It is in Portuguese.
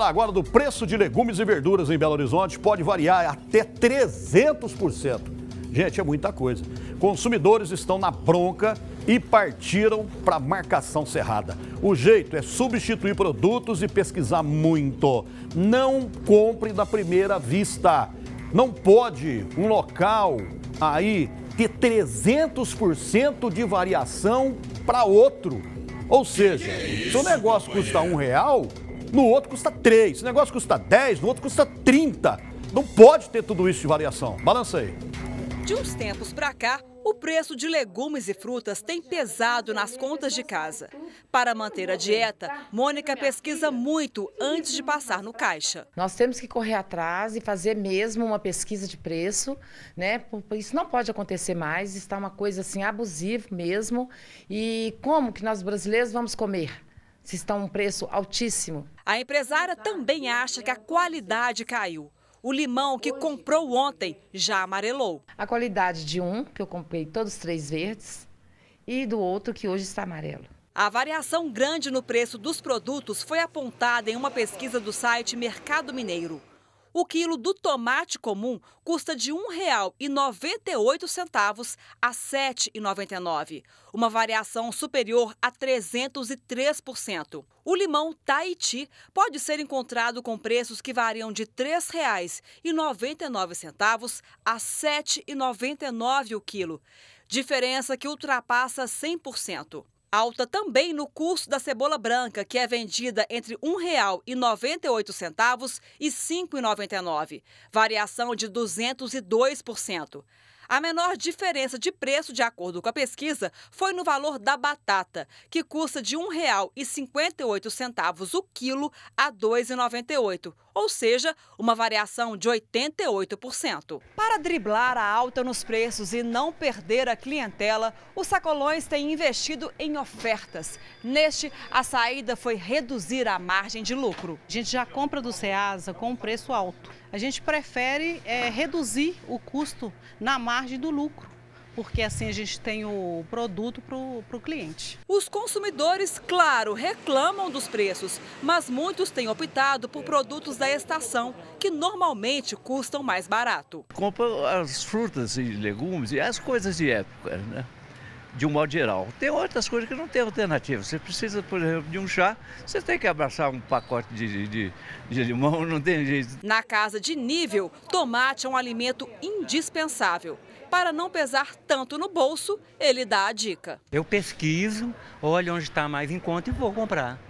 Agora do preço de legumes e verduras em Belo Horizonte pode variar até 300%. Gente, é muita coisa. Consumidores estão na bronca e partiram para marcação cerrada. O jeito é substituir produtos e pesquisar muito. Não compre da primeira vista. Não pode um local aí ter 300% de variação para outro. Ou seja, se o negócio custa um real, no outro custa 3. Se o negócio custa 10, no outro custa 30. Não pode ter tudo isso de variação. Balança aí. De uns tempos para cá, o preço de legumes e frutas tem pesado nas contas de casa. Para manter a dieta, Mônica pesquisa muito antes de passar no caixa. Nós temos que correr atrás e fazer mesmo uma pesquisa de preço, né? Isso não pode acontecer mais, está uma coisa assim abusiva mesmo. E como que nós brasileiros vamos comer? se está um preço altíssimo. A empresária também acha que a qualidade caiu. O limão que comprou ontem já amarelou. A qualidade de um, que eu comprei todos três verdes, e do outro que hoje está amarelo. A variação grande no preço dos produtos foi apontada em uma pesquisa do site Mercado Mineiro. O quilo do tomate comum custa de R$ 1,98 a R$ 7,99, uma variação superior a 303%. O limão Tahiti pode ser encontrado com preços que variam de R$ 3,99 a R$ 7,99 o quilo, diferença que ultrapassa 100%. Alta também no curso da cebola branca, que é vendida entre R$ 1,98 e R$ 5,99, variação de 202%. A menor diferença de preço, de acordo com a pesquisa, foi no valor da batata, que custa de R$ 1,58 o quilo a R$ 2,98, ou seja, uma variação de 88%. Para driblar a alta nos preços e não perder a clientela, os sacolões têm investido em ofertas. Neste, a saída foi reduzir a margem de lucro. A gente já compra do Ceasa com um preço alto. A gente prefere é, reduzir o custo na margem do lucro porque assim a gente tem o produto para o pro cliente. Os consumidores, claro, reclamam dos preços, mas muitos têm optado por produtos da estação, que normalmente custam mais barato. Compra as frutas e legumes e as coisas de época, né? de um modo geral. Tem outras coisas que não tem alternativa. Você precisa, por exemplo, de um chá, você tem que abraçar um pacote de, de, de, limão, não tem jeito. Na casa de nível, tomate é um alimento indispensável. Para não pesar tanto no bolso, ele dá a dica. Eu pesquiso, olho onde está mais em conta e vou comprar.